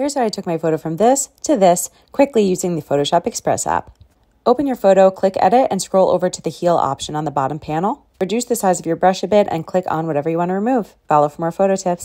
Here's how I took my photo from this to this quickly using the Photoshop Express app. Open your photo, click edit, and scroll over to the heel option on the bottom panel. Reduce the size of your brush a bit and click on whatever you want to remove. Follow for more photo tips.